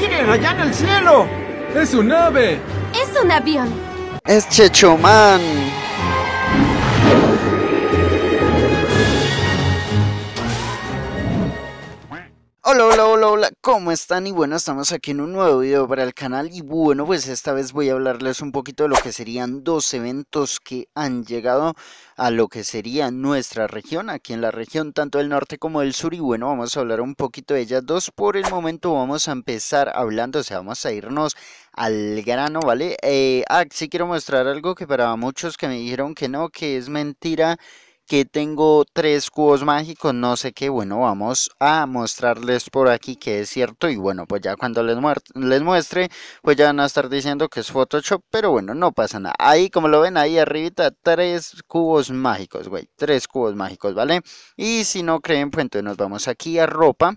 ¡Miren, allá en el cielo! ¡Es un ave! ¡Es un avión! ¡Es Chechumán! Hola, hola, hola, hola, ¿cómo están? Y bueno, estamos aquí en un nuevo video para el canal y bueno, pues esta vez voy a hablarles un poquito de lo que serían dos eventos que han llegado a lo que sería nuestra región, aquí en la región tanto del norte como del sur y bueno, vamos a hablar un poquito de ellas dos. Por el momento vamos a empezar hablando, o sea, vamos a irnos al grano, ¿vale? Eh, ah, sí quiero mostrar algo que para muchos que me dijeron que no, que es mentira, que tengo tres cubos mágicos, no sé qué, bueno, vamos a mostrarles por aquí que es cierto y bueno, pues ya cuando les, les muestre, pues ya van a estar diciendo que es Photoshop, pero bueno, no pasa nada. Ahí, como lo ven, ahí arribita, tres cubos mágicos, güey, tres cubos mágicos, ¿vale? Y si no creen, pues entonces nos vamos aquí a ropa,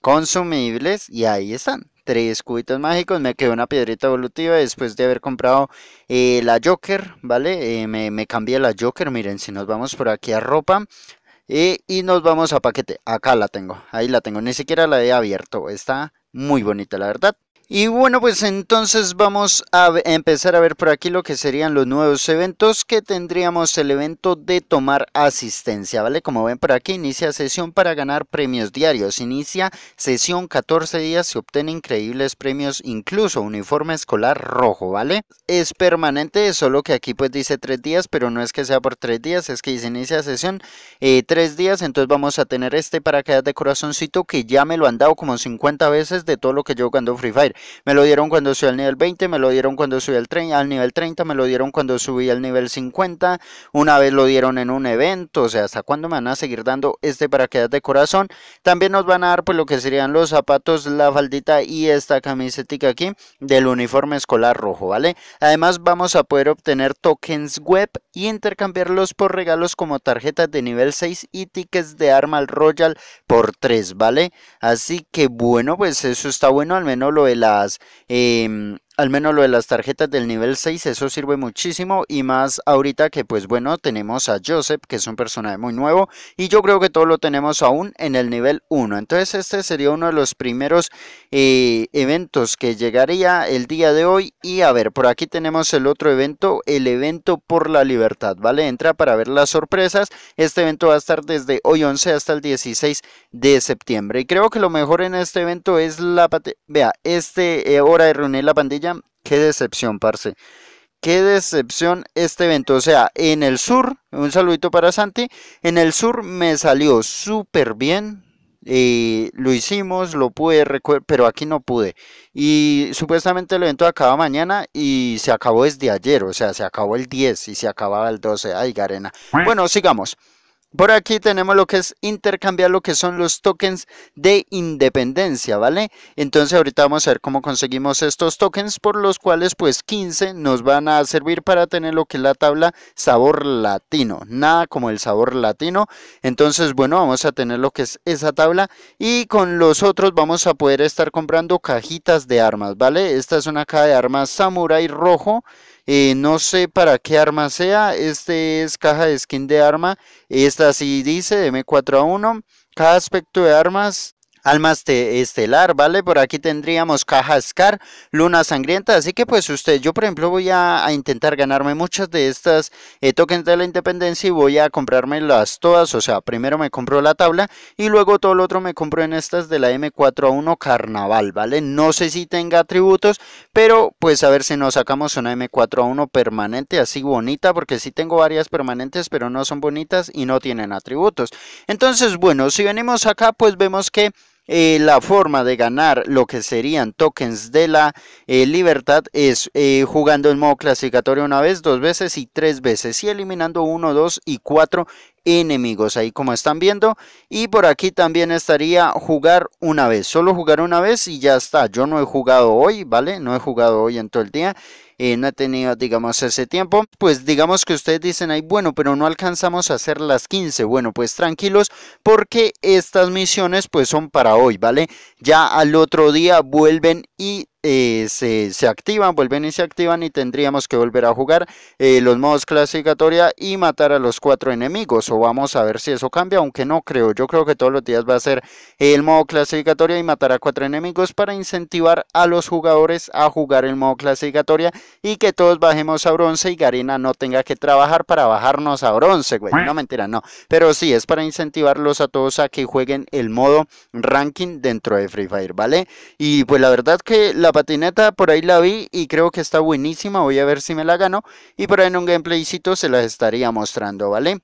consumibles y ahí están tres cubitos mágicos, me quedó una piedrita evolutiva después de haber comprado eh, la Joker, ¿vale? Eh, me, cambié la Joker, miren, si nos vamos por aquí a ropa, eh, y nos vamos a paquete. Acá la tengo. Ahí la tengo. Ni siquiera la he abierto. Está muy bonita, la verdad. Y bueno, pues entonces vamos a empezar a ver por aquí lo que serían los nuevos eventos que tendríamos el evento de tomar asistencia, ¿vale? Como ven por aquí, inicia sesión para ganar premios diarios, inicia sesión 14 días, se obtienen increíbles premios, incluso uniforme escolar rojo, ¿vale? Es permanente, solo que aquí pues dice 3 días, pero no es que sea por 3 días, es que dice inicia sesión 3 eh, días, entonces vamos a tener este para quedar de corazoncito que ya me lo han dado como 50 veces de todo lo que yo jugando Free Fire. Me lo dieron cuando subí al nivel 20, me lo dieron cuando subí al, al nivel 30, me lo dieron cuando subí al nivel 50, una vez lo dieron en un evento, o sea, ¿hasta cuándo me van a seguir dando este Para quedar de corazón? También nos van a dar pues lo que serían los zapatos, la faldita y esta camiseta aquí del uniforme escolar rojo, ¿vale? Además vamos a poder obtener tokens web y intercambiarlos por regalos como tarjetas de nivel 6 y tickets de arma al Royal por 3, ¿vale? Así que bueno, pues eso está bueno, al menos lo de la las em, al menos lo de las tarjetas del nivel 6, eso sirve muchísimo y más ahorita que pues bueno, tenemos a Joseph, que es un personaje muy nuevo y yo creo que todo lo tenemos aún en el nivel 1. Entonces este sería uno de los primeros eh, eventos que llegaría el día de hoy y a ver, por aquí tenemos el otro evento, el evento por la libertad, ¿vale? Entra para ver las sorpresas. Este evento va a estar desde hoy 11 hasta el 16 de septiembre y creo que lo mejor en este evento es la... Vea, este eh, hora de reunir la pandilla qué decepción, parce. Qué decepción este evento. O sea, en el sur, un saludito para Santi, en el sur me salió súper bien. y eh, lo hicimos, lo pude, pero aquí no pude. Y supuestamente el evento acaba mañana y se acabó desde ayer, o sea, se acabó el 10 y se acababa el 12. Ay, Garena. Bueno, sigamos. Por aquí tenemos lo que es intercambiar lo que son los tokens de independencia, ¿vale? Entonces ahorita vamos a ver cómo conseguimos estos tokens por los cuales pues 15 nos van a servir para tener lo que es la tabla sabor latino, nada como el sabor latino. Entonces bueno, vamos a tener lo que es esa tabla y con los otros vamos a poder estar comprando cajitas de armas, ¿vale? Esta es una caja de armas samurai rojo eh, no sé para qué arma sea, este es caja de skin de arma, esta sí dice de M4A1, cada aspecto de armas Almas estelar, ¿vale? Por aquí tendríamos Cajascar, Luna Sangrienta, así que pues usted, yo por ejemplo voy a, intentar ganarme muchas de estas eh, tokens de la independencia y voy a comprármelas todas, o sea, primero me compro la tabla y luego todo lo otro me compro en estas de la M4 a 1 Carnaval, ¿vale? No sé si tenga atributos, pero pues a ver si nos sacamos una M4 a 1 permanente, así bonita, porque sí tengo varias permanentes, pero no son bonitas y no tienen atributos. Entonces, bueno, si venimos acá, pues vemos que eh, la forma de ganar lo que serían tokens de la eh, libertad es eh, jugando en modo clasificatorio una vez, dos veces y tres veces y eliminando uno, dos y cuatro enemigos ahí como están viendo y por aquí también estaría jugar una vez solo jugar una vez y ya está yo no he jugado hoy vale no he jugado hoy en todo el día eh, no he tenido, digamos, ese tiempo. Pues digamos que ustedes dicen ahí, bueno, pero no alcanzamos a hacer las 15. Bueno, pues tranquilos porque estas misiones pues son para hoy, ¿vale? Ya al otro día vuelven y eh, se, activan, vuelven y se activan y tendríamos que volver a jugar eh, los modos clasificatoria y matar a los cuatro enemigos o vamos a ver si eso cambia, aunque no creo, yo creo que todos los días va a ser el modo clasificatoria y matar a cuatro enemigos para incentivar a los jugadores a jugar el modo clasificatoria y que todos bajemos a bronce y Garena no tenga que trabajar para bajarnos a bronce, güey, no mentira, no, pero sí es para incentivarlos a todos a que jueguen el modo ranking dentro de Free Fire, ¿vale? Y pues la verdad que la patineta por ahí la vi y creo que está buenísima. Voy a ver si me la gano. Y por ahí en un gameplaycito se las estaría mostrando, ¿vale?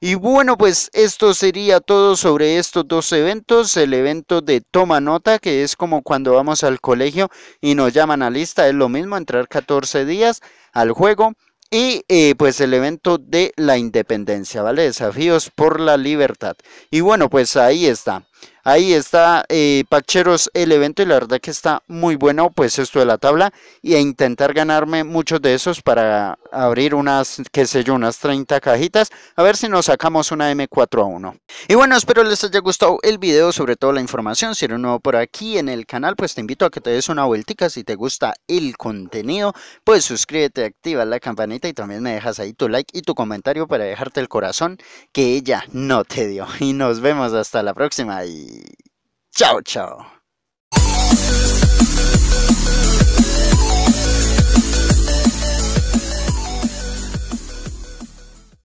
Y bueno, pues esto sería todo sobre estos dos eventos. El evento de toma nota, que es como cuando vamos al colegio y nos llaman a lista, es lo mismo, entrar 14 días al juego. Y eh, pues el evento de la independencia, ¿vale? Desafíos por la libertad. Y bueno, pues ahí está. Ahí está, eh, Pacheros, el evento y la verdad que está muy bueno, pues esto de la tabla y a intentar ganarme muchos de esos para abrir unas, qué sé yo, unas 30 cajitas, a ver si nos sacamos una M4 a 1. Y bueno, espero les haya gustado el video, sobre todo la información, si eres nuevo por aquí en el canal, pues te invito a que te des una vueltica, si te gusta el contenido, pues suscríbete, activa la campanita y también me dejas ahí tu like y tu comentario para dejarte el corazón que ella no te dio. Y nos vemos hasta la próxima y ciao ciao。